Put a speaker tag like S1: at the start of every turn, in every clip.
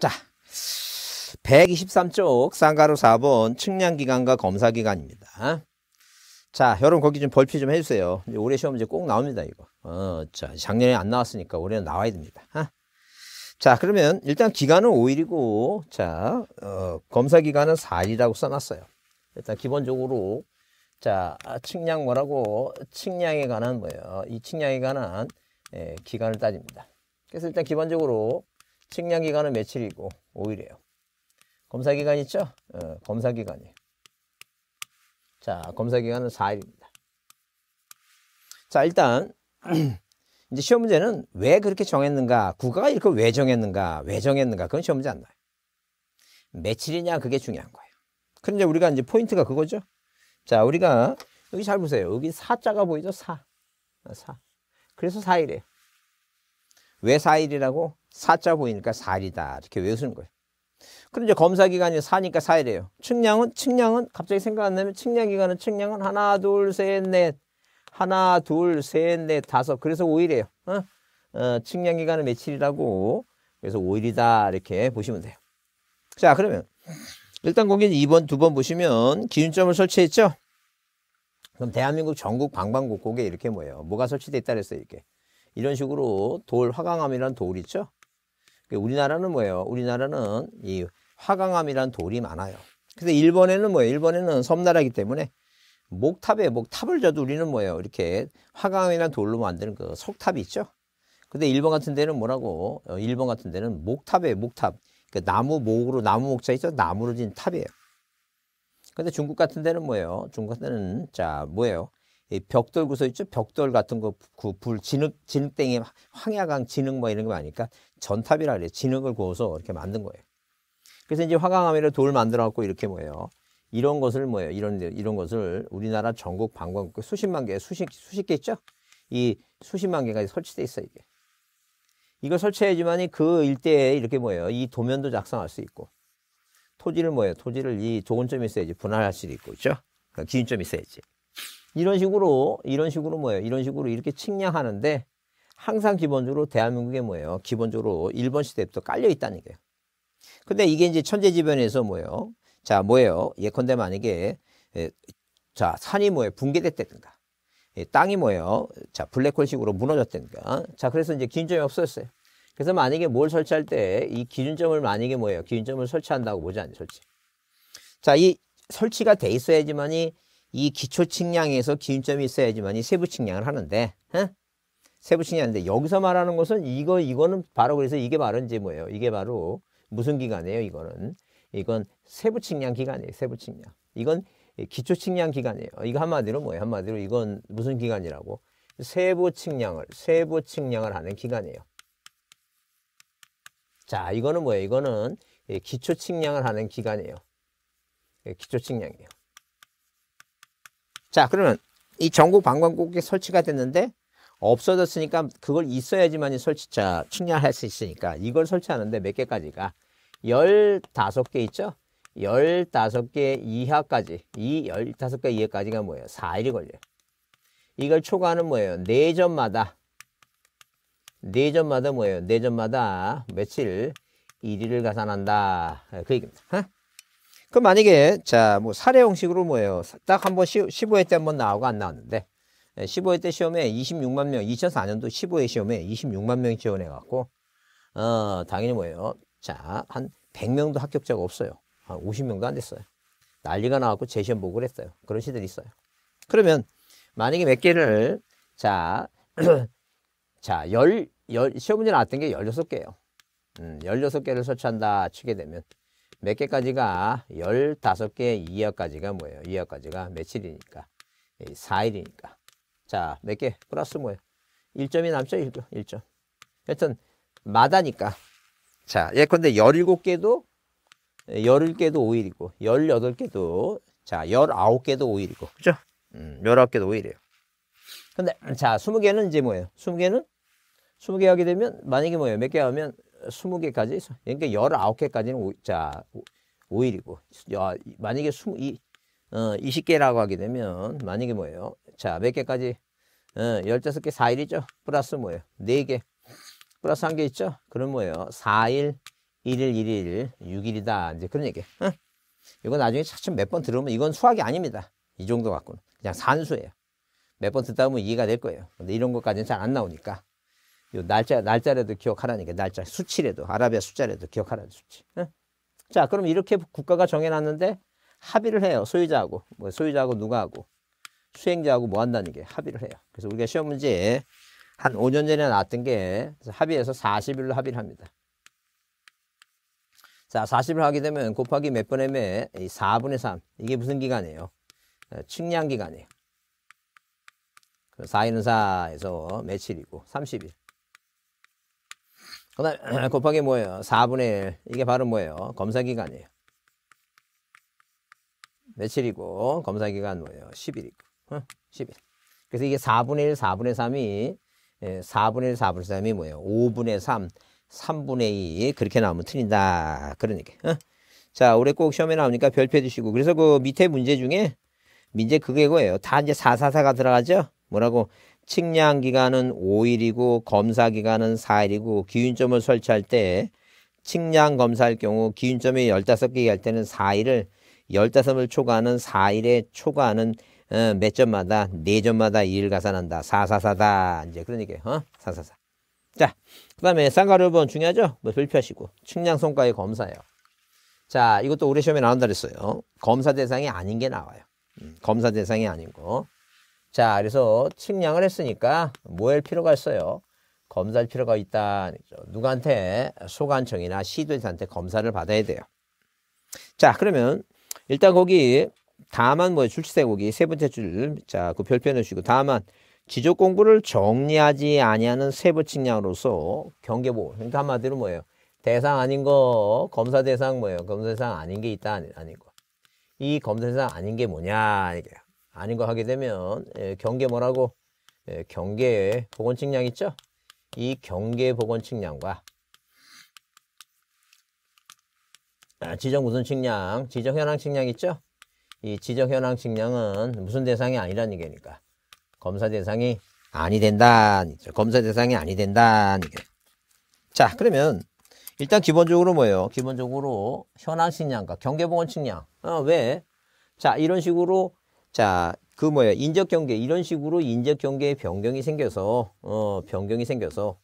S1: 자, 123쪽 쌍가루 4번 측량기간과 검사기간입니다. 자, 여러분 거기 좀 벌피 좀 해주세요. 올해 시험 이제 꼭 나옵니다, 이거. 어, 자, 작년에 안 나왔으니까 올해는 나와야 됩니다. 하? 아. 자, 그러면 일단 기간은 5일이고, 자, 어, 검사기간은 4일이라고 써놨어요. 일단 기본적으로, 자, 측량 뭐라고, 측량에 관한 뭐예요. 이 측량에 관한 예, 기간을 따집니다. 그래서 일단 기본적으로 측량 기간은 며칠이고 5일이에요. 검사 기간 있죠? 어, 검사 기간이. 자, 검사 기간은 4일입니다. 자, 일단 이제 시험 문제는 왜 그렇게 정했는가? 국가가 이렇게 왜 정했는가? 왜 정했는가? 그건 시험 문제 안 나요. 며칠이냐 그게 중요한 거예요. 그런데 우리가 이제 포인트가 그거죠. 자, 우리가 여기 잘 보세요. 여기 4자가 보이죠? 4. 4. 그래서 4일이에요. 왜 4일이라고? 사자 보이니까 살이다 이렇게 외우시는 거예요. 그럼 이제 검사 기간이 사니까 사일이에요. 측량은 측량은 갑자기 생각 안 나면 측량 기간은 측량은 하나 둘 셋 넷 하나 둘 셋 넷 다섯 그래서 오일이에요 어? 어, 측량 기간은 며칠이라고 그래서 오일이다 이렇게 보시면 돼요. 자 그러면 일단 거기 2번, 2번 보시면 기준점을 설치했죠? 그럼 대한민국 전국 방방곡곡에 이렇게 뭐예요? 뭐가 설치돼 있다 그랬어요, 이렇게. 이런 식으로 돌, 화강암이라는 돌 있죠? 예, 우리나라는 뭐예요? 우리나라는 이 화강암이란 돌이 많아요. 근데 일본에는 뭐예요? 일본에는 섬나라이기 때문에 목탑에 목탑을 져도 우리는 뭐예요? 이렇게 화강암이란 돌로 만드는 그 석탑이 있죠. 근데 일본 같은 데는 뭐라고? 어, 일본 같은 데는 목탑에 목탑. 그 나무 목으로 나무 목자 있죠. 나무로 진 탑이에요. 근데 중국 같은 데는 뭐예요? 중국 같은 데는 자 뭐예요? 이 벽돌 구슬 있죠? 벽돌 같은 거, 그 불, 진흙, 진흙땡이, 황야강 진흙 뭐 이런 거 아니까 전탑이라 그래요. 진흙을 구워서 이렇게 만든 거예요. 그래서 이제 화강암이라 돌 만들어 갖고 이렇게 뭐예요. 이런 것을 뭐예요. 이런, 이런 것을 우리나라 전국 방광 그 수십만 개, 수십, 수십 개 있죠? 이 수십만 개가 설치돼 있어요, 이게. 이거 설치해야지만이 그 일대에 이렇게 뭐예요. 이 도면도 작성할 수 있고. 토지를 뭐예요. 토지를 이 조건점이 있어야지 분할할 수도 있고, 있죠 그렇죠? 그러니까 기준점이 있어야지. 이런 식으로 이런 식으로 뭐예요? 이런 식으로 이렇게 측량하는데 항상 기본적으로 대한민국에 뭐예요? 기본적으로 일본 시대부터 깔려 있다는 거예요. 근데 이게 이제 천재지변에서 뭐예요? 자, 뭐예요? 예컨대 만약에 에, 자, 산이 뭐예요? 붕괴됐다든가. 예, 땅이 뭐예요? 자, 블랙홀식으로 무너졌다든가. 자, 그래서 이제 기준점이 없어졌어요. 그래서 만약에 뭘 설치할 때 이 기준점을 만약에 뭐예요? 기준점을 설치한다고 보지 않죠, 설치. 자, 이 설치가 돼 있어야지만이 이 기초 측량에서 기준점이 있어야지만 이 세부 측량을 하는데 에? 세부 측량인데 여기서 말하는 것은 이거 이거는 바로 그래서 이게 바로 이제 뭐예요? 이게 바로 무슨 기간이에요? 이거는 이건 세부 측량 기간이에요. 세부 측량. 이건 기초 측량 기간이에요. 이거 한마디로 뭐예요? 한마디로 이건 무슨 기간이라고? 세부 측량을 세부 측량을 하는 기간이에요. 자, 이거는 뭐예요? 이거는 기초 측량을 하는 기간이에요. 예, 기초 측량이에요. 자 그러면 이 전국 방광곡곡 설치가 됐는데 없어졌으니까 그걸 있어야지만이 설치차충량할수 있으니까 이걸 설치하는데 몇 개까지가 1 5개 있죠? 1 5개 이하까지 이1 5개 이하까지가 뭐예요? 4일이 걸려요. 이걸 초과하는 뭐예요? 4점마다4점마다 뭐예요? 4점마다 며칠 1일을 가산한다. 그 얘기입니다. 어? 그 만약에 자 뭐 사례 형식으로 뭐예요? 딱 한번 15회 때 한번 나오고 안 나왔는데 15회 예, 때 시험에 26만 명, 2004년도 15회 시험에 26만 명 지원해 갖고 어, 당연히 뭐예요? 자, 한 100명도 합격자가 없어요. 한 50명도 안 됐어요. 난리가 나갖고 재시험 보고를 했어요. 그런 시들이 있어요. 그러면 만약에 몇 개를 자, 자, 열, 열, 시험 문제 나왔던 게 16개예요. 음, 16개를 설치한다 치게 되면 몇 개까지가 15개 이하까지가 뭐예요? 이하까지가 며칠이니까 4일이니까 예, 자몇 개 플러스 뭐예요? 1점이 남죠? 1점, 1점. 여튼 마다니까 자 예컨대 17개도 11개도 5일이고 18개도 자 19개도 5일이고 그죠? 음, 19개도 5일이에요 근데 자 20개는 이제 뭐예요? 20개는 20개 하게 되면 만약에 뭐예요? 몇 개 하면 스무 개까지 있어. 그러니까 열아 개까지는 오, 자, 오일이고 야, 만약에 스무 이 어, 20개라고 하게 되면 만약에 뭐예요? 자, 몇 개까지? 어, 15개 4일이죠. 플러스 뭐예요? 4개. 플러스 한 개 있죠? 그럼 뭐예요? 4일, 1일, 1일, 6일이다. 이제 그런 얘기. 어? 이건 나중에 차츰 몇 번 들으면 이건 수학이 아닙니다. 이 정도 갖고는. 그냥 산수예요. 몇 번 듣다 보면 이해가 될 거예요. 근데 이런 것까지는 잘 안 나오니까. 날짜 날짜라도 기억하라니까 날짜 수치라도 아랍의 숫자라도 기억하라는 수치. 응? 자 그럼 이렇게 국가가 정해놨는데 합의를 해요 소유자하고 뭐 소유자하고 누가 하고 수행자하고 뭐 한다는 게 합의를 해요. 그래서 우리가 시험 문제에 한 5년 전에 나왔던 게 합의해서 40일로 합의를 합니다. 자 40을 하게 되면 곱하기 몇 번의 매 4분의 3 이게 무슨 기간이에요? 어, 측량 기간이에요. 4인은 4에서 며칠이고 30일. 그다음 곱하기 뭐예요? 4분의 1. 이게 바로 뭐예요? 검사기간이에요. 며칠이고 검사기간 뭐예요? 10일이고. 어? 10일. 그래서 이게 4분의 1, 4분의 3이 4분의 예, 1, 4분의 3이 뭐예요? 5분의 3, 3분의 2 그렇게 나오면 틀린다. 그러니까. 어? 자, 올해 꼭 시험에 나오니까 별표 해주시고. 그래서 그 밑에 문제 중에 문제 그게 뭐예요다 이제 444가 들어가죠? 뭐라고 측량 기간은 5일이고 검사 기간은 4일이고 기준점을 설치할 때 측량 검사할 경우 기준점이 15개 할 때는 4일을 15을 초과하는 4일에 초과하는 어, 몇 점마다 4점마다 2일 가산한다. 444다. 이제 그런 얘기예요. 어? 444. 자, 그 다음에 쌍가루 번 중요하죠? 뭐 별표하시고. 측량 성과의 검사예요. 자, 이것도 올해 시험에 나온다 그랬어요. 검사 대상이 아닌 게 나와요. 음, 검사 대상이 아닌 거. 자, 그래서 측량을 했으니까 뭐 할 필요가 있어요? 검사할 필요가 있다. 누구한테 소관청이나 시도지사한테 검사를 받아야 돼요. 자, 그러면 일단 거기 다만 뭐 출시세 고기 세 번째 줄, 자, 그 별표해 놓으시고 다만 지적 공부를 정리하지 아니하는 세부 측량으로서 경계보. 그러니까 한마디로 뭐예요? 대상 아닌 거, 검사 대상 뭐예요? 검사 대상 아닌 게 있다, 아닌 거. 이 검사 대상 아닌 게 뭐냐, 이게 아닌 거 하게 되면 예, 경계 뭐라고 예, 경계의 복원측량 있죠? 이 경계 보건측량과 아, 지정 무슨 측량, 지정 현황 측량 있죠? 이 지정 현황 측량은 무슨 대상이 아니라는 얘기니까 검사 대상이 아니 된다. 검사 대상이 아니 된다. 자, 그러면 일단 기본적으로 뭐예요? 기본적으로 현황 측량과 경계 보건 측량. 어, 왜? 자, 이런 식으로 자, 그 뭐야 인적 경계 이런 식으로 인적 경계에 변경이 생겨서 어 변경이 생겨서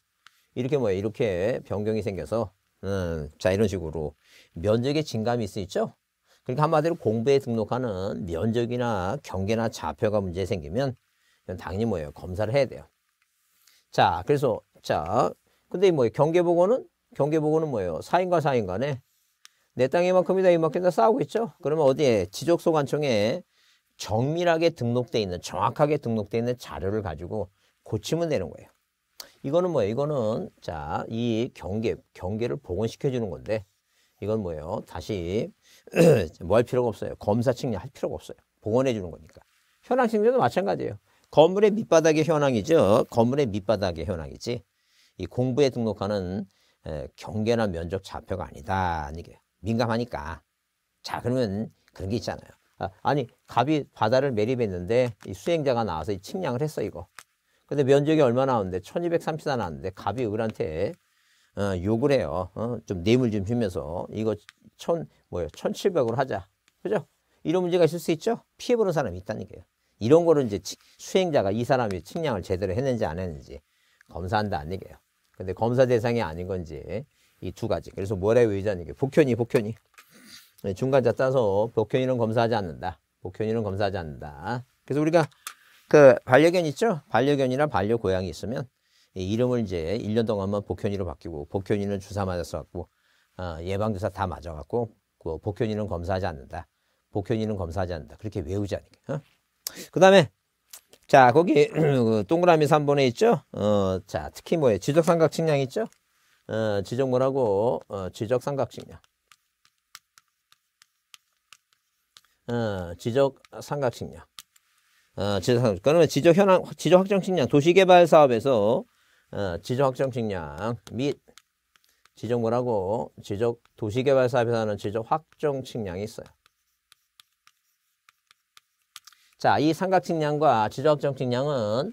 S1: 이렇게 뭐야 이렇게 변경이 생겨서 음자 어, 이런 식으로 면적의 증감이 있어 있죠. 그러니까 한마디로 공부에 등록하는 면적이나 경계나 좌표가 문제 생기면 당연히 뭐예요 검사를 해야 돼요. 자 그래서 자 근데 뭐 경계보고는 경계보고는 뭐예요 사인과 사인 간에 내땅 이만큼이다 이만큼이다 싸우고 있죠. 그러면 어디에 지적소관청에 정밀하게 등록돼 있는 정확하게 등록돼 있는 자료를 가지고 고치면 되는 거예요. 이거는 뭐예요? 이거는 자 이 경계 경계를 복원시켜 주는 건데 이건 뭐예요? 다시 뭐 할 필요가 없어요. 검사 측량 할 필요가 없어요. 복원해 주는 거니까. 현황 측량도 마찬가지예요. 건물의 밑바닥의 현황이죠. 건물의 밑바닥의 현황이지. 이 공부에 등록하는 에, 경계나 면적 좌표가 아니다. 이게 민감하니까. 자 그러면 그런 게 있잖아요. 아, 아니 갑이 바다를 매립했는데 이 수행자가 나와서 이 측량을 했어 이거. 근데 면적이 얼마 나왔는데 1234 나왔는데 갑이 을한테 어, 욕을 해요. 어, 좀 뇌물 좀 주면서 이거 천 뭐예요? 1700으로 하자. 그죠? 이런 문제가 있을 수 있죠? 피해 보는 사람이 있다는 거예요. 이런 거를 이제 수행자가 이 사람이 측량을 제대로 했는지 안 했는지 검사한다 아니기요 근데 검사 대상이 아닌 건지 이 두 가지. 그래서 뭐라고 의자는 게 복현이 복현이 네, 중간자 짜서 복현이는 검사하지 않는다. 복현이는 검사하지 않는다. 그래서 우리가 그 반려견 있죠? 반려견이나 반려고양이 있으면 이름을 이제 1년 동안만 복현이로 바뀌고 복현이는 주사 맞았어 갖고 어, 아, 예방주사 다 맞아 갖고 그 복현이는 검사하지 않는다. 복현이는 검사하지 않는다. 그렇게 외우지 않을까. 어? 그다음에 자, 거기 그 동그라미 3번에 있죠? 어, 자, 특히 뭐에 지적 삼각 측량 있죠? 어, 지적 물하고 어, 지적 삼각 측량. 어, 지적 삼각식량. 어, 지적 삼각식. 그러면 지적 현황, 지적 확정 식량, 도시개발 사업에서 어, 지적 확정 식량 및 지적 뭐라고 지적 도시개발 사업에서 하는 지적 확정 측량이 있어요. 자, 이 삼각 측량과 지적 확정 측량은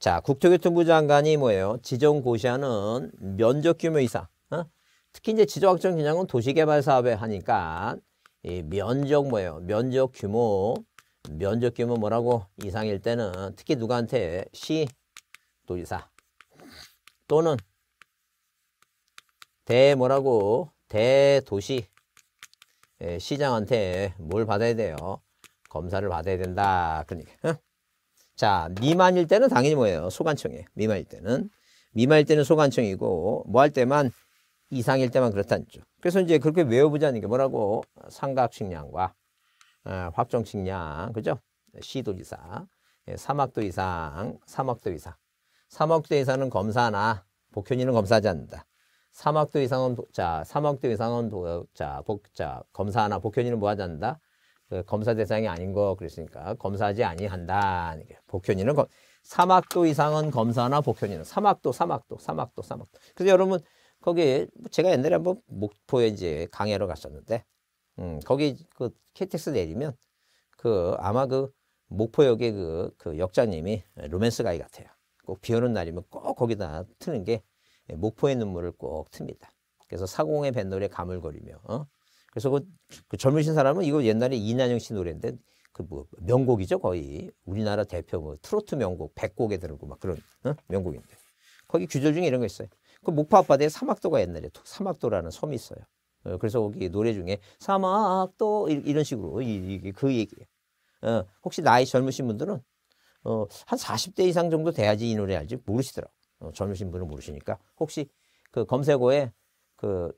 S1: 자, 국토교통부 장관이 뭐예요? 지정 고시하는 면적 규모 이상. 어? 특히 이제 지적 확정 측량은 도시개발 사업에 하니까 이 면적 뭐예요? 면적 규모. 면적 규모 뭐라고? 이상일 때는 특히 누구한테? 시 도지사 또는 대 뭐라고? 대도시 예, 시장한테 뭘 받아야 돼요? 검사를 받아야 된다. 그러니까. 자, 미만일 때는 당연히 뭐예요? 소관청이에요. 미만일 때는. 미만일 때는 소관청이고 뭐 할 때만 이상일 때만 그렇다는 죠 그래서 이제 그렇게 외워보자는 게 뭐라고? 삼각식량과 어, 확정식량, 그죠? 시도 지사 예, 3학도 이상, 3학도 이상. 3학도 이상은 검사나 복현이는 검사하지 않는다. 3학도 이상은 자, 3학도 이상은 자, 복, 자, 검사나 복현이는 뭐 하지 않는다? 그 검사 대상이 아닌 거 그랬으니까 검사하지 아니한다. 복현이는 검, 3학도 이상은 검사나 복현이는 3학도, 3학도, 3학도, 3학도. 그래서 여러분 거기 제가 옛날에 한번 목포에 이제 강해로 갔었는데 음, 거기 그 KTX 내리면 그 아마 그 목포역의 그, 그 역장님이 로맨스 가이 같아요. 꼭 비 오는 날이면 꼭 거기다 트는 게 목포의 눈물을 꼭 틉니다. 그래서 사공의 뱃노래 가물거리며 어? 그래서 그, 그 젊으신 사람은 이거 옛날에 이난영 씨 노래인데 그뭐 명곡이죠 거의 우리나라 대표 뭐 트로트 명곡 백곡에 들고 막 그런 어? 명곡인데 거기 규절 중에 이런 거 있어요. 그 목포 앞바다에 사막도가 옛날에 사막도라는 섬이 있어요. 어, 그래서 거기 노래 중에 사막도 이런 식으로 그 얘기예요. 어, 혹시 나이 젊으신 분들은 어, 한 40대 이상 정도 돼야지 이 노래 알지 모르시더라고. 어, 젊으신 분은 모르시니까 혹시 그 검색어에 그,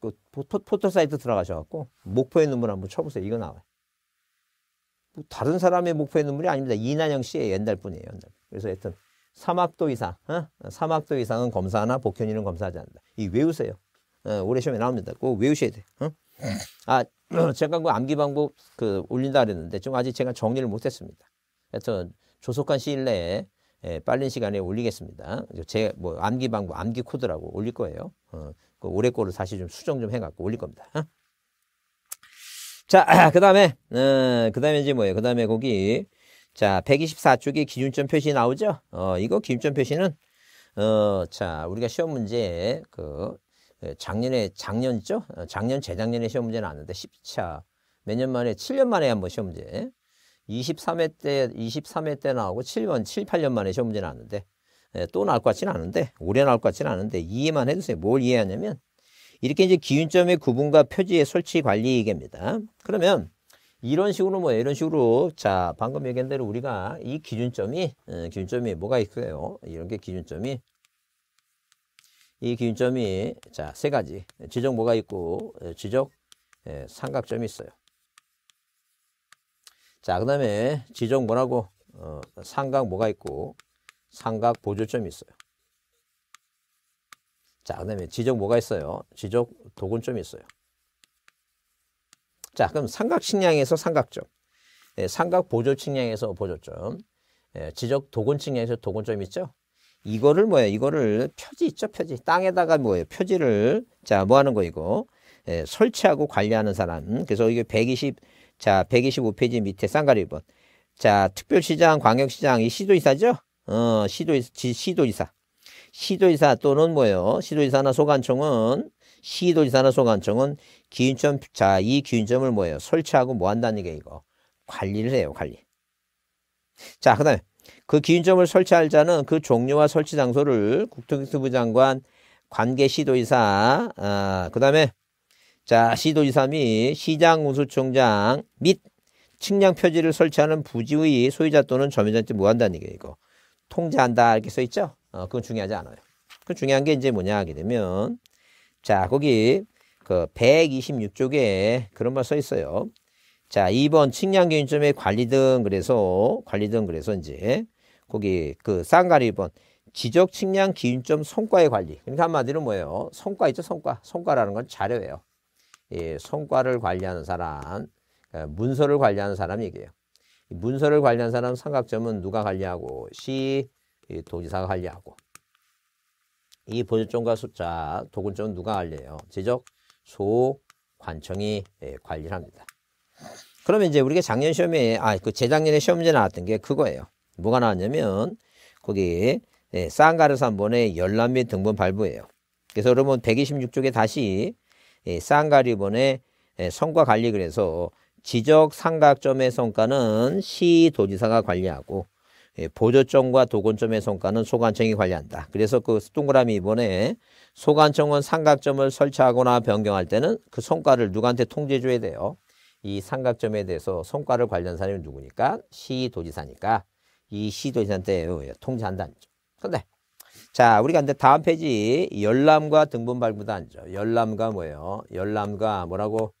S1: 그 포, 털 사이트 들어가셔갖고 목포의 눈물 한번 쳐보세요. 이거 나와요. 뭐 다른 사람의 목포의 눈물이 아닙니다. 이난영 씨의 옛날 분이에요. 옛날. 그래서 하여튼 사막도 이상, 어? 3학도 이상은 검사하나 복현이는 검사하지 않는다. 이 외우세요. 어, 올해 시험에 나옵니다. 꼭 외우셔야 돼. 어? 아, 제가 그 암기 방법 그 올린다 그랬는데 좀 아직 제가 정리를 못했습니다. 하여튼 조속한 시일 내에 예, 빠른 시간에 올리겠습니다. 제 뭐 암기 방법, 암기 코드라고 올릴 거예요. 어, 그 올해 거를 다시 좀 수정 좀 해갖고 올릴 겁니다. 어? 자, 그 다음에, 어, 그 다음에 이제 뭐예요? 그 다음에 거기 자, 124쪽에 기준점 표시 나오죠? 어, 이거 기준점 표시는 어, 자, 우리가 시험 문제 그 예, 작년에 작년 있죠? 어, 작년 재작년에 시험 문제 나왔는데 10차 몇 년 만에 7년 만에 한 번 시험 문제 23회 때 23회 때 나오고 7년 7, 8년 만에 시험 문제 나왔는데 예, 또 나올 것 같지는 않은데 올해 나올 것 같지는 않은데 이해만 해주세요. 뭘 이해하냐면 이렇게 이제 기준점의 구분과 표지의 설치 관리 얘기입니다. 그러면 이런 식으로 뭐 이런 식으로 자 방금 얘기한 대로 우리가 이 기준점이 어, 기준점이 뭐가 있어요? 이런 게 기준점이 이 기준점이 자 세 가지 지적 뭐가 있고 어, 지적 예, 삼각점이 있어요. 자, 그 다음에 지적 뭐라고 어, 삼각 뭐가 있고 삼각 보조점이 있어요. 자, 그 다음에 지적 뭐가 있어요? 지적 도근점이 있어요. 자, 그럼 삼각 측량에서 삼각점, 예, 삼각 보조 측량에서 보조점, 예, 지적 도곤 측량에서 도곤점 있죠? 이거를 뭐예요? 이거를 표지 있죠? 표지. 땅에다가 뭐예요? 표지를 자, 뭐 하는 거 이거? 예, 설치하고 관리하는 사람. 그래서 이게 120 자, 125페이지 밑에 쌍가리 1번. 자, 특별시장, 광역시장, 이 시도이사죠? 어, 시도이, 사 시도이사. 시도이사 또는 뭐예요? 시도이사나 소관청은 시도지사나 소관청은 기준점 자 이 기준점을 뭐예요? 설치하고 뭐 한다는 게 이거 관리를 해요 관리. 자 그다음에 그 기준점을 설치할 자는 그 종류와 설치 장소를 국토교통부 장관 관계 시도지사 아, 그다음에 자 시도지사 및 시장 운수총장 및 측량 표지를 설치하는 부지의 소유자 또는 점유자한테 뭐 한다는 게 이거 통제한다 이렇게 써 있죠. 어, 그건 중요하지 않아요. 그 중요한 게 이제 뭐냐 하게 되면 자, 거기 그 126쪽에 그런 말 써 있어요. 자, 2번 측량 기준점의 관리 등 그래서 관리 등 그래서 이제 거기 그 쌍가리 1번 지적 측량 기준점 성과의 관리. 그러니까 한마디로 뭐예요? 성과 있죠, 성과. 성과라는 건 자료예요. 예, 성과를 관리하는 사람, 그 문서를 관리하는 사람 얘기예요. 문서를 관리하는 사람 삼각점은 누가 관리하고 시 도지사가 관리하고 이 보조점과 숫자, 도군점은 누가 알리요 지적 소관청이 예, 관리를 합니다. 그러면 이제 우리가 작년 시험에 아그 재작년에 시험제 나왔던 게 그거예요. 뭐가 나왔냐면 거기 예, 쌍가르산본의 열람 및 등본 발부예요. 그래서 여러분 126쪽에 다시 예, 쌍가리본의 예, 성과 관리 그래서 지적 삼각점의 성과는 시도지사가 관리하고 예, 보조점과 도곤점의 성과는 소관청이 관리한다. 그래서 그 동그라미 이번에 소관청은 삼각점을 설치하거나 변경할 때는 그 성과를 누구한테 통제줘야 해 돼요. 이 삼각점에 대해서 성과를 관련 사람이 누구니까 시도지사니까 이 시도지사한테 어, 예, 통제한다는 거 근데 자 우리가 근데 다음 페이지 열람과 등본 발부도 안죠. 열람과 뭐예요? 열람과 뭐라고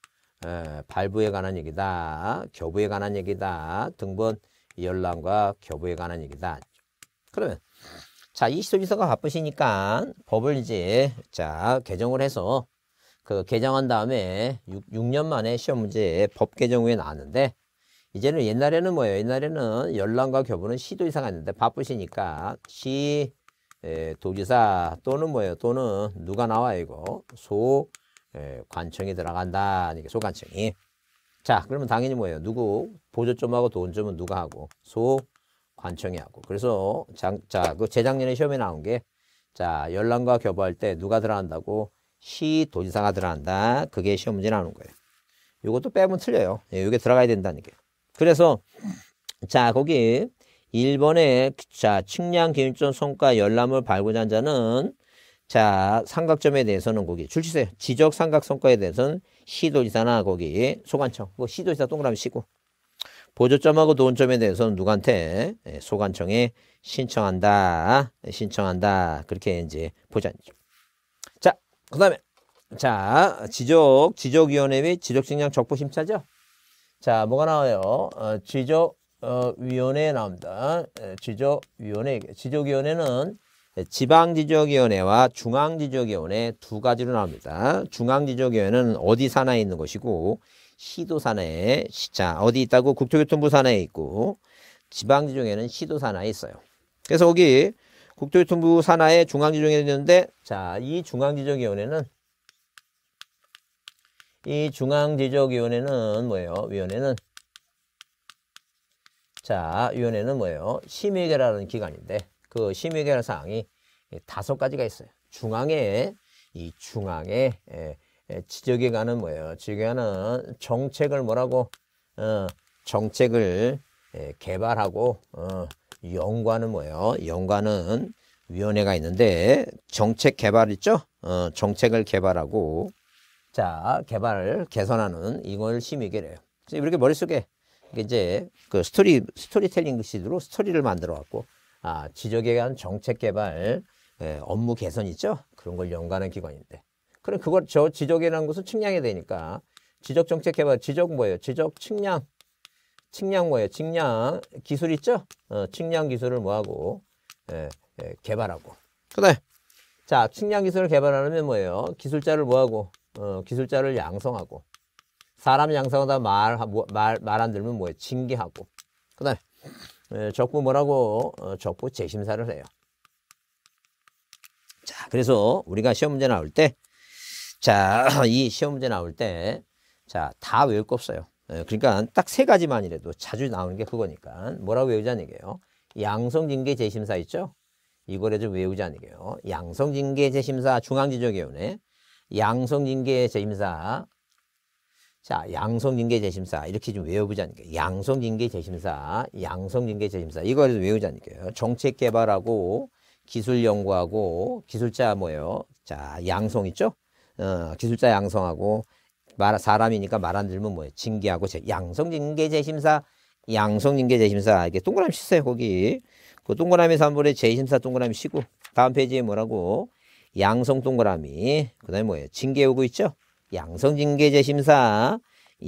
S1: 에, 발부에 관한 얘기다. 교부에 관한 얘기다. 등본 열람과 교부에 관한 얘기다. 그러면 자, 이 시소지서가 바쁘시니까 법을 이제 자, 개정을 해서 그 개정한 다음에 6, 년 만에 시험 문제 법 개정 후에 나왔는데 이제는 옛날에는 뭐예요? 옛날에는 열람과 교부는 시도이상가 있는데 바쁘시니까 시 에, 도지사 또는 뭐예요? 또는 누가 나와요 이거? 소 에, 관청이 들어간다. 그러니까 소관청이. 자, 그러면 당연히 뭐예요? 누구 보조점하고 돈원점은 누가 하고 소 관청이 하고. 그래서 장, 자, 그 재작년에 시험에 나온 게 자, 열람과 교부할 때 누가 들어간다고 시 도지사가 들어간다. 그게 시험 문제 나오는 거예요. 요것도 빼면 틀려요. 예, 요게 들어가야 된다는 게. 그래서 자, 거기 1번에 자, 측량 기준점 성과 열람을 발굴한 자는 자, 삼각점에 대해서는 거기 줄치세요. 지적 삼각 성과에 대해서는 시도지사나 거기 소관청 그 시도지사 동그라미 치고 보조점하고 도원점에 대해서는 누구한테 예, 소관청에 신청한다 신청한다 그렇게 이제 보자 자그 다음에 자 지적 지적위원회 및 지적측량 적부심차죠 자 뭐가 나와요 어, 지적 어, 위원회 나옵니다. 예, 지적위원회. 지적위원회는 네, 지방지적위원회와 중앙지적위원회 두 가지로 나옵니다. 중앙지적위원회는 어디 산하에 있는 것이고 시도 산하에 시자 어디 있다고 국토교통부 산하에 있고 지방지적위원회는 시도 산하에 있어요. 그래서 여기 국토교통부 산하에 중앙지적위원회 있는데 자이 중앙지적위원회는 이 중앙지적위원회는 뭐예요? 위원회는 자 위원회는 뭐예요? 심의결하는 기관인데 그 심의결 사항이 다섯 가지가 있어요. 중앙에 이 중앙에 에, 에, 지적에관은 뭐예요? 지적에관은 정책을 뭐라고 어, 정책을 에, 개발하고 어, 연구하는 뭐예요? 연구하는 위원회가 있는데 정책 개발 있죠? 어, 정책을 개발하고 자 개발을 개선하는 이걸 심의결해요. 이렇게 머릿속에 이제 그 스토리 스토리텔링 시으로 스토리를 만들어 갖고 아, 지적에 관한 정책 개발 예, 업무 개선 있죠? 그런 걸 연구하는 기관인데. 그럼 그걸 저 지적이라는 것은 측량이 되니까 지적 정책 개발 지적 뭐예요? 지적 측량 측량 뭐예요? 측량 기술 있죠? 어, 측량 기술을 뭐하고 예, 예, 개발하고. 그다자 네. 측량 기술을 개발하려면 뭐예요? 기술자를 뭐하고 어, 기술자를 양성하고 사람 양성하다 말말말안 뭐, 들면 뭐예요? 징계하고. 그다음 에 예, 적부 뭐라고? 어, 적부 재심사를 해요. 자, 그래서 우리가 시험 문제 나올 때, 자, 이 시험 문제 나올 때, 자, 다 외울 거 없어요. 예, 그러니까 딱 세 가지만이라도 자주 나오는 게 그거니까 뭐라고 외우자는 얘기예요. 양성징계 재심사 있죠? 이거를 좀 외우자는 얘기예요. 양성징계 재심사 중앙지적위원회, 양성징계 재심사 자, 양성징계재심사 이렇게 좀 외워보자니까 양성징계재심사, 양성징계재심사 이거를 외우자니까요. 정책 개발하고 기술 연구하고 기술자 뭐예요? 자, 양성 있죠? 어, 기술자 양성하고 말 사람이니까 말 안 들면 뭐예요? 징계하고 양성징계재심사, 양성징계재심사 이게 동그라미 치세요 거기. 그 동그라미 3분에 재심사 동그라미 쉬고 다음 페이지에 뭐라고? 양성 동그라미 그다음에 뭐예요? 징계 오고 있죠? 양성징계제 심사,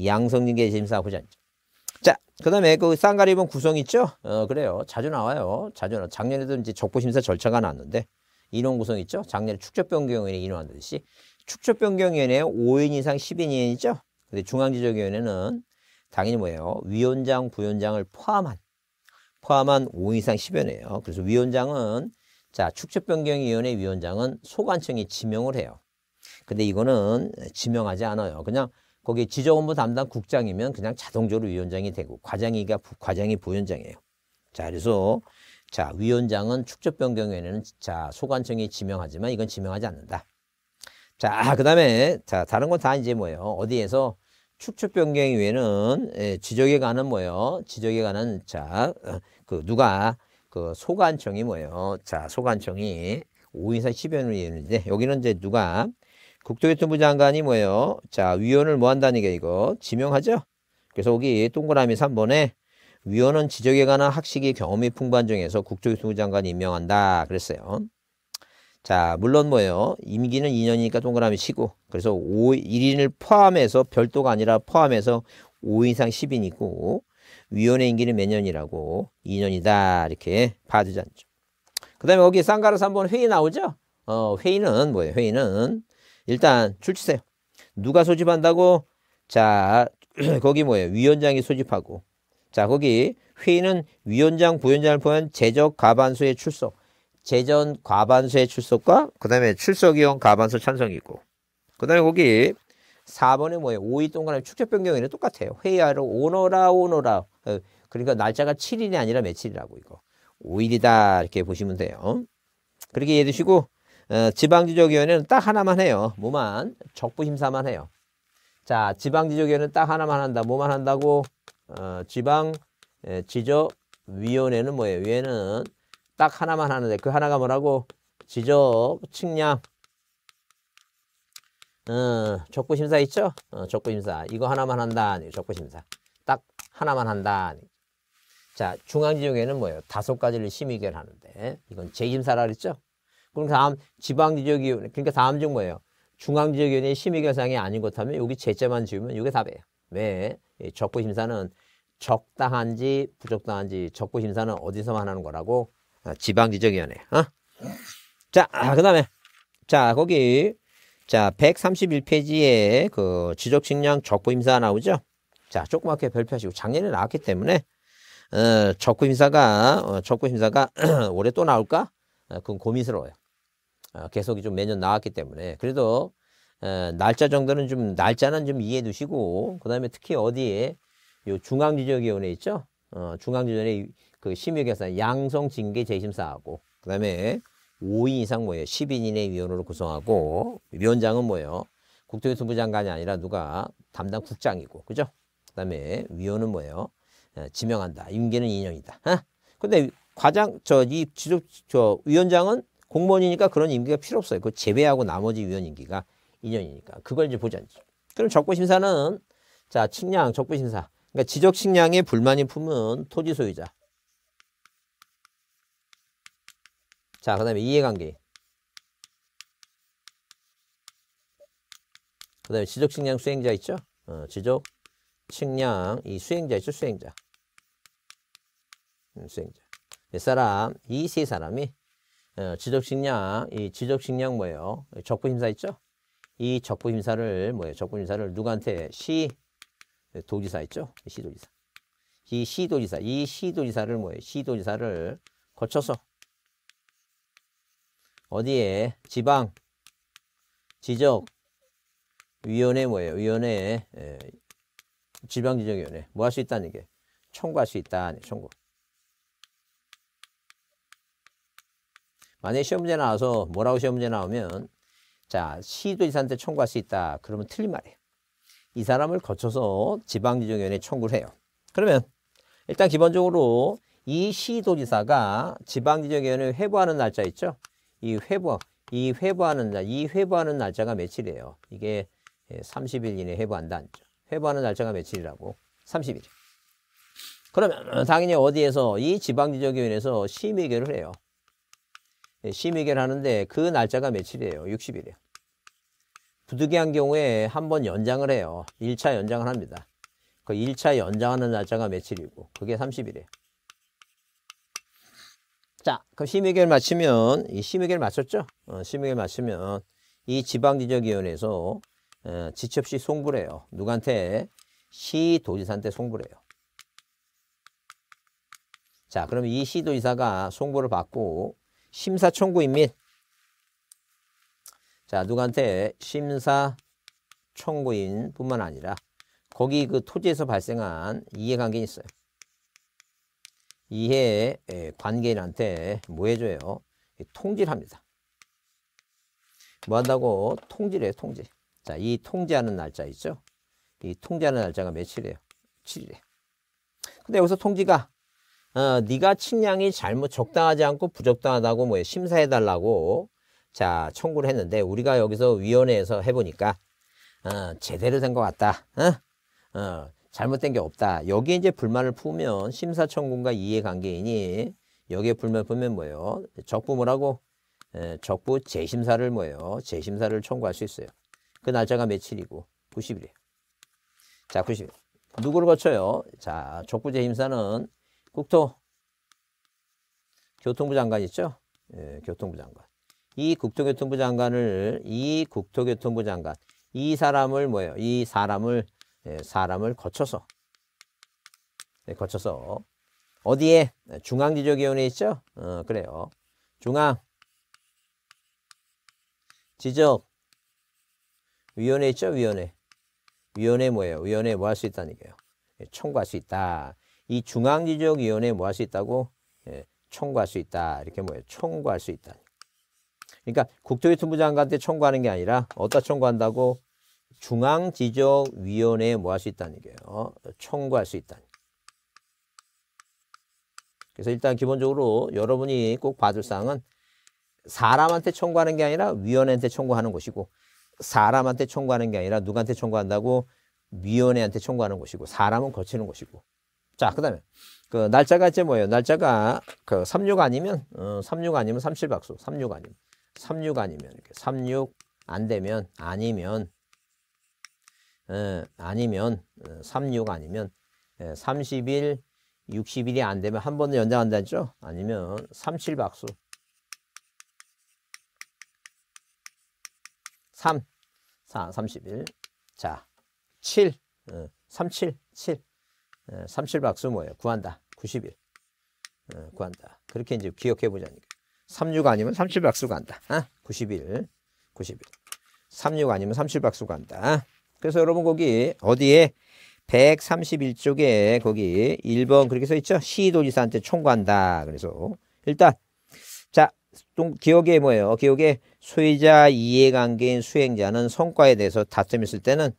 S1: 양성징계제 심사 후전이죠. 자, 그다음에 그 쌍가리본 구성 있죠? 어 그래요. 자주 나와요. 자주 나. 작년에도 이제 적보 심사 절차가 나왔는데 인원 구성 있죠? 작년에 축적 변경위원회 인원하듯이 축적 변경위원회 5인 이상 10인 이하이죠. 근데 중앙지적위원회는 당연히 뭐예요? 위원장, 부위원장을 포함한 포함한 5인 이상 1 0이에요 그래서 위원장은 자 축적 변경위원회 위원장은 소관청이 지명을 해요. 근데 이거는 지명하지 않아요. 그냥 거기 지정업무 담당 국장이면 그냥 자동적으로 위원장이 되고 과장이가 과장이 부위원장이에요. 자, 그래서 자, 위원장은 축적 변경에는 자, 소관청이 지명하지만 이건 지명하지 않는다. 자, 아, 그다음에 자, 다른 건 다 이제 뭐예요? 어디에서 축적 변경위원회는 예, 지적에 관한 뭐예요? 지적에 관한 자, 어, 그 누가 그 소관청이 뭐예요? 자, 소관청이 5인사 10여 명는데 여기는 이제 누가 국토교통부 장관이 뭐예요? 자, 위원을 뭐 한다는 게 이거 지명하죠. 그래서 여기 동그라미 3번에 위원은 지적에 관한 학식이 경험이 풍부한 중에서 국토교통부 장관이 임명한다 그랬어요. 자, 물론 뭐예요? 임기는 2년이니까 동그라미 치고 그래서 5, 1인을 포함해서 별도가 아니라 포함해서 5 이상 10인이고 위원회 임기는 몇 년이라고 2년이다 이렇게 봐주지 않죠. 그 다음에 여기 쌍가루 3번 회의 나오죠? 어, 회의는 뭐예요? 회의는 일단 출치세요. 누가 소집한다고? 자, 거기 뭐예요? 위원장이 소집하고. 자, 거기 회의는 위원장, 부위원장을 포함한 제적 과반수의 출석, 재전 과반수의 출석과 그다음에 출석위원 과반수 찬성이고. 그다음에 거기 4번에 뭐예요? 5일 동안의 축제 변경에는 똑같아요. 회의하러 오너라 오너라. 어, 그러니까 날짜가 7일이 아니라 며칠이라고 이거. 5일이다 이렇게 보시면 돼요. 그렇게 이해해 두시고 어, 지방지적위원회는 딱 하나만 해요. 뭐만? 적부심사만 해요. 자, 지방지적위원회는 딱 하나만 한다. 뭐만 한다고? 어, 지방지적위원회는 예, 뭐예요? 위에는 딱 하나만 하는데 그 하나가 뭐라고? 지적, 측량, 어, 적부심사 있죠? 어, 적부심사. 이거 하나만 한다. 적부심사. 딱 하나만 한다. 자, 중앙지역에는 뭐예요? 다섯 가지를 심의결하는데 이건 재심사라 그랬죠? 그럼 다음 지방지적위원회 그러니까 다음 중 뭐예요? 중앙지적위원회 심의결상이 아닌 것하면 여기 제자만 지우면 이게 답이에요. 왜? 적부심사는 적당한지 부적당한지 적부심사는 어디서만 하는 거라고 아, 지방지적위원회. 어? 자, 아, 그 다음에 자 거기 자 131페이지에 그 지적식량 적부심사 나오죠? 자 조그맣게 별표하시고 작년에 나왔기 때문에 어, 적부심사가 어, 적부심사가 올해 또 나올까? 어, 그건 고민스러워요. 어, 계속이 좀 매년 나왔기 때문에 그래도 어, 날짜 정도는 좀 날짜는 좀 이해해 두시고 그다음에 특히 어디에 요 중앙지적위원회 있죠? 어, 중앙지적위원회 그 심의 결산 양성 징계 재심사하고 그다음에 5인 이상 뭐예요? 10인 이내 위원으로 구성하고 위원장은 뭐예요? 국토교통 부장관이 아니라 누가 담당 국장이고 그죠? 그다음에 위원은 뭐예요? 에, 어, 지명한다. 임기는 2년이다. 근데 과장 저이 지적 저 위원장은 공무원이니까 그런 임기가 필요 없어요. 그 제외하고 나머지 위원 임기가 2년이니까 그걸 이제 보지 않죠. 그럼 적부 심사는 자 측량 적부 심사. 그러니까 지적 측량에 불만이 품은 토지 소유자. 자 그다음에 이해관계 그다음에 지적 측량 수행자 있죠? 어, 지적 측량 이 수행자 있죠? 수행자. 음, 수행자. 이 사람 이 세 사람이 어, 지적식량, 이 지적식량 뭐예요? 적부심사 있죠? 이적부심사를 뭐예요? 적부힘사를 누구한테? 시 도지사 있죠? 시 도지사. 이 시 도지사, 이 시 도지사를 뭐예요? 시 도지사를 거쳐서 어디에 지방 지적 위원회 뭐예요? 위원회 예, 지방지적위원회 뭐 할 수 있다는 게 청구할 수 있다. 청구. 만약에 시험 문제 나와서 뭐라고 시험 문제 나오면 자 시도 지사한테 청구할 수 있다. 그러면 틀린 말이에요. 이 사람을 거쳐서 지방지정위원회에 청구를 해요. 그러면 일단 기본적으로 이 시도지사가 지방지정위원회 에 회부하는 날짜 있죠? 이 회부, 이 회부하는 날, 이 회부하는 날짜가 며칠이에요? 이게 30일 예, 이내 에 회부한다는 죠 회부하는 날짜가 며칠이라고? 30일. 그러면 당연히 어디에서 이 지방지정위원회에서 심의결을 해요. 예, 심의결 하는데 그 날짜가 며칠이에요? 60일이에요. 부득이한 경우에 한 번 연장을 해요. 1차 연장을 합니다. 그 1차 연장하는 날짜가 며칠이고 그게 30일이에요. 자, 그럼 심의결 마치면 이 심의결 마쳤죠? 어, 심의결 마치면 이 지방지적위원회에서 어, 지체 시송부해요 누구한테? 시도지사한테 송부해요 자, 그럼 이 시도지사가 송부를 받고 심사청구인 및 자, 누구한테 심사청구인 뿐만 아니라 거기 그 토지에서 발생한 이해관계는 있어요. 이해 예, 관계인한테 뭐 해줘요? 통지를 합니다. 뭐 한다고? 통지래요, 통지. 자, 이 통지하는 날짜 있죠? 이 통지하는 날짜가 며칠이에요? 7일이에요. 근데 여기서 통지가 어, 네가 측량이 잘못 적당하지 않고 부적당하다고 뭐 심사해 달라고 자 청구를 했는데 우리가 여기서 위원회에서 해보니까 어, 제대로 된 것 같다. 어? 어, 잘못된 게 없다. 여기에 이제 불만을 품으면 심사청구인과 이해관계인이 여기에 불만 품면 뭐예요? 적부 뭐라고? 에, 적부 재심사를 뭐예요? 재심사를 청구할 수 있어요. 그 날짜가 며칠이고 90일이에요. 자 90일. 누구를 거쳐요? 자 적부 재심사는 국토 교통부 장관 있죠? 예, 교통부 장관. 이 국토교통부 장관을 이 국토교통부 장관 이 사람을 뭐예요? 이 사람을 예, 사람을 거쳐서 예, 거쳐서 어디에 중앙지적위원회 있죠? 어, 그래요. 중앙 지적 위원회 있죠? 위원회 위원회 뭐예요? 위원회 뭐 할 수 있다는 얘기예요. 예, 청구할 수 있다. 이 중앙지적위원회 뭐할 수 있다고 예, 청구할 수 있다 이렇게 뭐예요 청구할 수 있다 그러니까 국토교통부 장관한테 청구하는 게 아니라 어디다 청구한다고 중앙지적위원회에 뭐 할 수 있다는 얘요 어? 청구할 수 있다 그래서 일단 기본적으로 여러분이 꼭 봐줄 사항은 사람한테 청구하는 게 아니라 위원회한테 청구하는 것이고 사람한테 청구하는 게 아니라 누구한테 청구한다고 위원회한테 청구하는 것이고 사람은 거치는 것이고 자, 그 다음에, 그, 날짜가 이제 뭐예요? 날짜가, 그, 36 아니면, 어, 36 아니면 37박수. 36 아니면. 36 아니면. 이렇게 36 안 되면, 아니면, 에, 어, 아니면, 36 어, 아니면, 에, 31, 60일이 안 되면 한번 연장한다 했죠? 아니면, 37박수. 3, 4, 31. 자, 7, 어, 37, 7. 어, 삼칠박수 뭐예요? 구한다. 90일. 어, 구한다. 그렇게 이제 기억해 보자니까. 36 아니면 37박수 간다. 아? 90일. 90일. 36 아니면 37박수 간다. 그래서 여러분 거기 어디에 131쪽에 거기 1번 그렇게 써 있죠? 시도지사한테 총관다. 그래서 일단 자, 기억에 뭐예요? 기억에 소유자 이해관계인 수행자는 성과에 대해서 다툼 있을 때는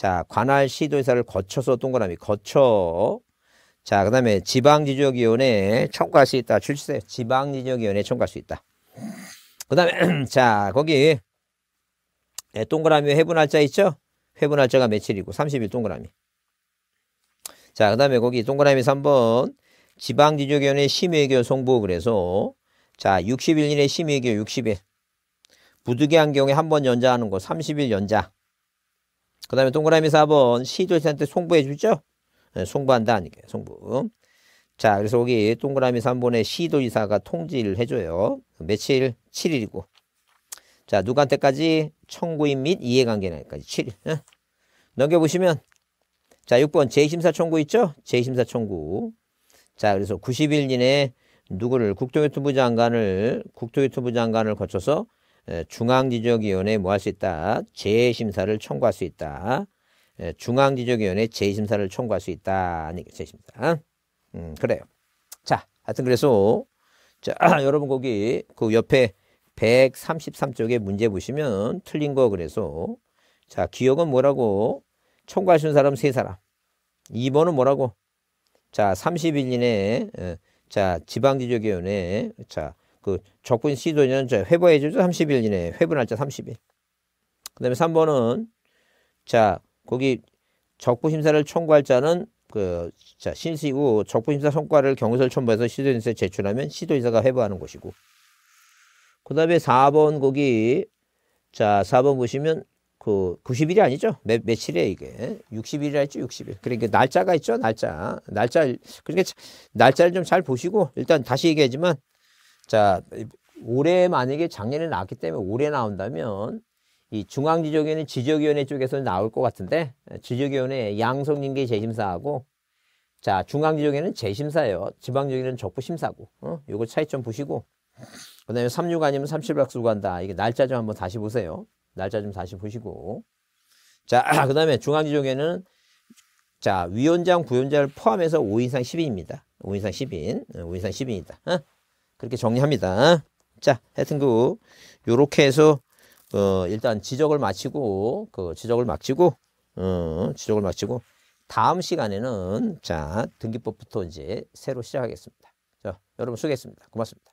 S1: 자, 관할 시도의사를 거쳐서 동그라미 거쳐. 자, 그 다음에 지방지적위원회에 청구할 수 있다. 출시세 지방지적위원회에 청구할 수 있다. 그 다음에, 자, 거기 네, 동그라미 회분 날짜 있죠? 회분 날짜가 며칠이고, 30일 동그라미. 자, 그 다음에 거기 동그라미 3번 지방지적위원회 심의의결 송부 그래서 자, 60일 이내 심의의결 60일. 부득이한 경우에 한 번 연장하는 거 30일 연장. 그 다음에 동그라미 4번 시조시한테 송부해 주죠? 네, 송부한다 아니게 송부. 자 그래서 여기 동그라미 3번에 시도지사가 통지를 해줘요. 며칠 7일이고 자 누구한테까지 청구인 및 이해관계인까지 7일 네? 넘겨보시면 자 6번 제심사 청구 있죠? 제심사 청구 자 그래서 90일 이내 누구를 국토교통부 장관을 국토교통부 장관을 거쳐서 중앙지적위원회에 뭐 할 수 있다? 재심사를 청구할 수 있다. 중앙지적위원회 재심사를 청구할 수 있다. 는 재심사. 음, 그래요. 자, 하여튼 그래서, 자, 여러분 거기, 그 옆에 133쪽에 문제 보시면 틀린 거 그래서, 자, 기억은 뭐라고? 청구하신 사람 세사람 2번은 뭐라고? 자, 31인에, 자, 지방지적위원회, 자, 그적군 시도년 자 회부해 주죠. 30일 이내 에 회부 날짜 30일. 그다음에 3번은 자, 거기 적부 심사를 청구할 자는 그 자, 신시 후 적부 심사 성과를 경위설 첨부해서 시도인사에 제출하면 시도인사가 회부하는 것이고. 그다음에 4번 거기 자, 4번 보시면 그 90일이 아니죠. 매, 며칠에 이게 60일이라 했죠. 60일. 그러니까 날짜가 있죠. 날짜. 날짜. 그러니까 날짜를 좀 잘 보시고 일단 다시 얘기하지만 자, 올해 만약에 작년에 나왔기 때문에 올해 나온다면 이 중앙지적위원회 지적위원회 쪽에서 나올 것 같은데 예, 지적위원회 양성인계 재심사하고 자 중앙지적위원회는 재심사예요. 지방지적위원회는 적부심사고 어? 요거 차이점 보시고 그 다음에 3육 아니면 37박수 간다. 이게 날짜 좀 한번 다시 보세요. 날짜 좀 다시 보시고 자그 다음에 중앙지적위원회는 자 위원장 부위원장을 포함해서 5인상 10인입니다. 5인상 10인 5인상 예, 10인이다. 어? 그렇게 정리합니다. 자, 하여튼 그 요렇게 해서 어 일단 지적을 마치고 그 지적을 마치고 어 지적을 마치고 다음 시간에는 자 등기법부터 이제 새로 시작하겠습니다. 자, 여러분 수고했습니다. 고맙습니다.